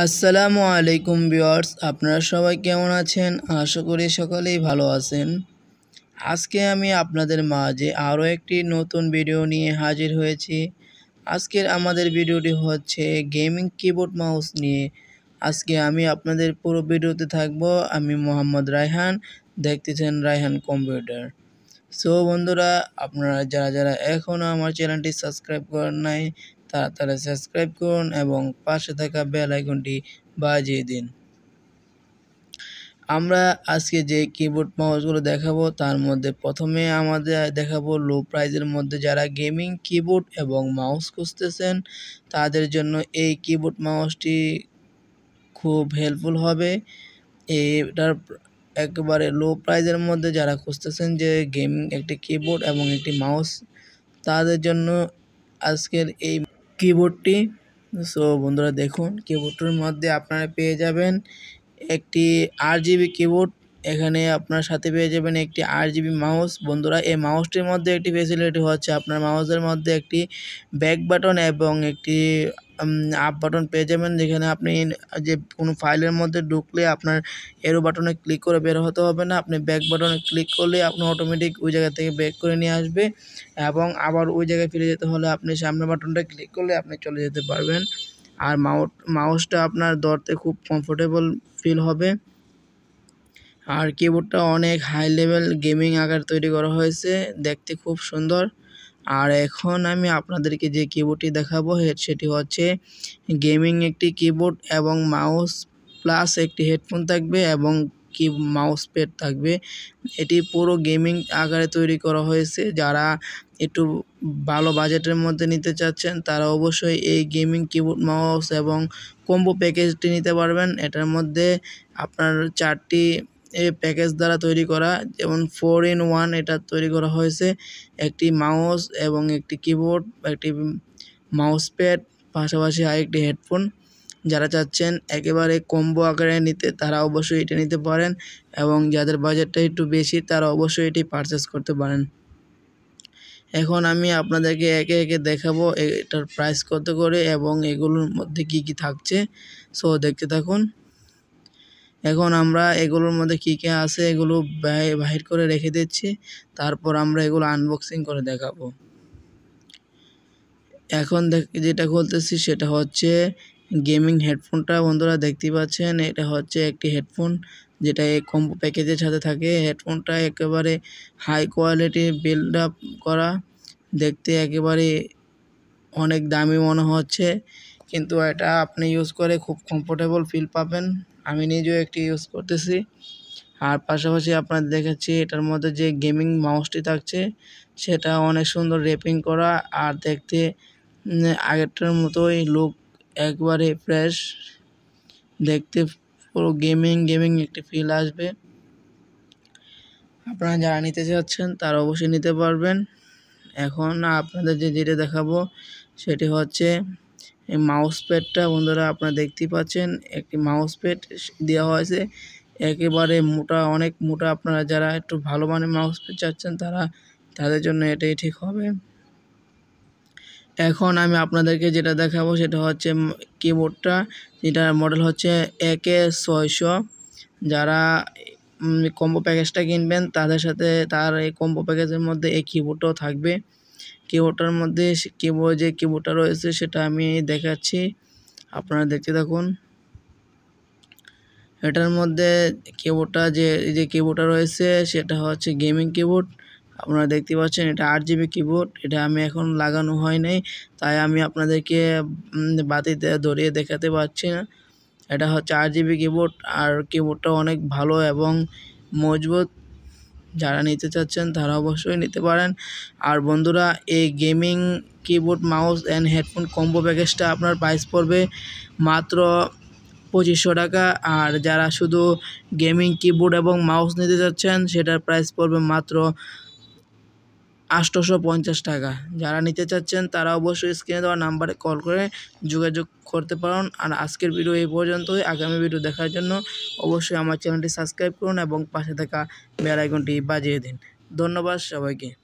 আসসালামু আলাইকুম বিওয়ার্স আপনারা সবাই কেমন আছেন আশা করি সকলেই ভালো আছেন আজকে আমি আপনাদের মাঝে আরও একটি নতুন ভিডিও নিয়ে হাজির হয়েছি আজকের আমাদের ভিডিওটি হচ্ছে গেমিং কিবোর্ড মাউস নিয়ে আজকে আমি আপনাদের পুরো ভিডিওতে থাকব আমি মোহাম্মদ রায়হান দেখতেছেন রায়হান কম্পিউটার সো বন্ধুরা আপনারা যারা যারা এখনও আমার চ্যানেলটি সাবস্ক্রাইব করেন নাই তাড়াতাড়ি সাবস্ক্রাইব করুন এবং পাশে থাকা বেল আইকনটি বাজিয়ে দিন আমরা আজকে যে কিবোর্ড মাউসগুলো দেখাবো তার মধ্যে প্রথমে আমাদের দেখাবো লো প্রাইজের মধ্যে যারা গেমিং কিবোর্ড এবং মাউস খুঁজতেছেন তাদের জন্য এই কিবোর্ড মাউসটি খুব হেল্পফুল হবে এটার একবারে লো প্রাইজের মধ্যে যারা খুঁজতেছেন যে গেমিং একটি কিবোর্ড এবং একটি মাউস তাদের জন্য আজকের এই কিবোর্ডটি সো বন্ধুরা দেখুন কিবোর্ডটির মধ্যে আপনারা পেয়ে যাবেন একটি আর জিবি কিবোর্ড এখানে আপনার সাথে পেয়ে যাবেন একটি আর জিবি মাউস বন্ধুরা এই মাউসটির মধ্যে একটি ফেসিলিটি হচ্ছে আপনার মাউসের মধ্যে একটি ব্যাক বাটন এবং একটি আপ বাটন পেয়ে যাবেন যেখানে আপনি যে কোনো ফাইলের মধ্যে ঢুকলে আপনার এরো বাটনে ক্লিক করে বের হতে হবে না আপনি ব্যাক বাটনে ক্লিক করলে আপনি অটোমেটিক ওই জায়গা থেকে ব্যাক করে নিয়ে আসবে এবং আবার ওই জায়গায় ফিরে যেতে হলে আপনি সামনে বাটনটা ক্লিক করলে আপনি চলে যেতে পারবেন আর মাউসটা আপনার ধরতে খুব কমফোর্টেবল ফিল হবে আর কিবোর্ডটা অনেক হাই লেভেল গেমিং আকার তৈরি করা হয়েছে দেখতে খুব সুন্দর আর এখন আমি আপনাদেরকে যে কিবোর্ডটি দেখাবো সেটি হচ্ছে গেমিং একটি কিবোর্ড এবং মাউস প্লাস একটি হেডফোন থাকবে এবং কি মাউস প্যাড থাকবে এটি পুরো গেমিং আকারে তৈরি করা হয়েছে যারা একটু ভালো বাজেটের মধ্যে নিতে চাচ্ছেন তারা অবশ্যই এই গেমিং কিবোর্ড মাউস এবং কম্বো প্যাকেজটি নিতে পারবেন এটার মধ্যে আপনার চারটি এই প্যাকেজ দ্বারা তৈরি করা যেমন ফোর ইন ওয়ান এটা তৈরি করা হয়েছে একটি মাউস এবং একটি কিবোর্ড একটি মাউস প্যাড পাশাপাশি আরেকটি হেডফোন যারা চাচ্ছেন একেবারে কম্বো আকারে নিতে তারা অবশ্যই এটা নিতে পারেন এবং যাদের বাজেটটা একটু বেশি তারা অবশ্যই এটি পারচেস করতে পারেন এখন আমি আপনাদেরকে একে একে দেখাবো এটার প্রাইস কত করে এবং এগুলোর মধ্যে কি কি থাকছে সো দেখতে থাকুন এখন আমরা এগুলোর মধ্যে কী কী আছে এগুলো বাহির করে রেখে দিচ্ছি তারপর আমরা এগুলো আনবক্সিং করে দেখাবো এখন যেটা খুলতেছি সেটা হচ্ছে গেমিং হেডফোনটা বন্ধুরা দেখতে পাচ্ছেন এটা হচ্ছে একটি হেডফোন যেটা এই কম্পো প্যাকেজের সাথে থাকে হেডফোনটা একেবারে হাই কোয়ালিটি বিল্ড আপ করা দেখতে একেবারে অনেক দামি মনে হচ্ছে কিন্তু এটা আপনি ইউজ করে খুব কমফোর্টেবল ফিল পাবেন আমি নিজেও একটি ইউজ করতেছি আর পাশাপাশি আপনার দেখেছি এটার মধ্যে যে গেমিং মাউসটি থাকছে সেটা অনেক সুন্দর র্যাপিং করা আর দেখতে আগেরটার মতোই লুক একবারে ফ্রেশ দেখতে পুরো গেমিং গেমিং একটি ফিল আসবে আপনারা যারা নিতে চাচ্ছেন তারা অবশ্যই নিতে পারবেন এখন আপনাদের যে যেটা দেখাবো সেটি হচ্ছে এই মাউস প্যাডটা বন্ধুরা আপনারা দেখতে পাচ্ছেন একটি মাউস প্যাড দেওয়া হয়েছে একেবারে মোটা অনেক মোটা আপনারা যারা একটু ভালো মানের মাউস প্যাড চাচ্ছেন তারা তাদের জন্য এটাই ঠিক হবে এখন আমি আপনাদেরকে যেটা দেখাবো সেটা হচ্ছে কিবোর্ডটা যেটার মডেল হচ্ছে একে ছয়শো যারা কম্বো প্যাকেজটা কিনবেন তাদের সাথে তার এই কম্বো প্যাকেজের মধ্যে এই কিবোর্ডটাও থাকবে কিবোর্ডটার মধ্যে কিবোর্ড যে কিবোর্ডটা রয়েছে সেটা আমি দেখাচ্ছি আপনারা দেখতে থাকুন এটার মধ্যে কিবোর্ডটা যে যে কিবোর্ডটা রয়েছে সেটা হচ্ছে গেমিং কিবোর্ড আপনারা দেখতে পাচ্ছেন এটা আট জিবি কিবোর্ড এটা আমি এখন লাগানো হয় নাই তাই আমি আপনাদেরকে বাতিতে ধরিয়ে দেখাতে পারছি না এটা হচ্ছে আট জিবি কিবোর্ড আর কিবোর্ডটা অনেক ভালো এবং মজবুত যারা নিতে চাচ্ছেন তারা অবশ্যই নিতে পারেন আর বন্ধুরা এই gaming keyboard mouse and headphone combo প্যাকেজটা আপনার প্রাইস পড়বে মাত্র পঁচিশশো টাকা আর যারা শুধু গেমিং কিবোর্ড এবং মাউস নিতে চাচ্ছেন সেটার প্রাইস পড়বে মাত্র আষ্টশো পঞ্চাশ টাকা যারা নিতে চাচ্ছেন তারা অবশ্যই স্ক্রিনে দেওয়া নাম্বারে কল করে যোগাযোগ করতে পারেন আর আজকের ভিডিও এই পর্যন্তই আগামী ভিডিও দেখার জন্য অবশ্যই আমার চ্যানেলটি সাবস্ক্রাইব করুন এবং পাশে থাকা বেলাইকনটি বাজিয়ে দিন ধন্যবাদ সবাইকে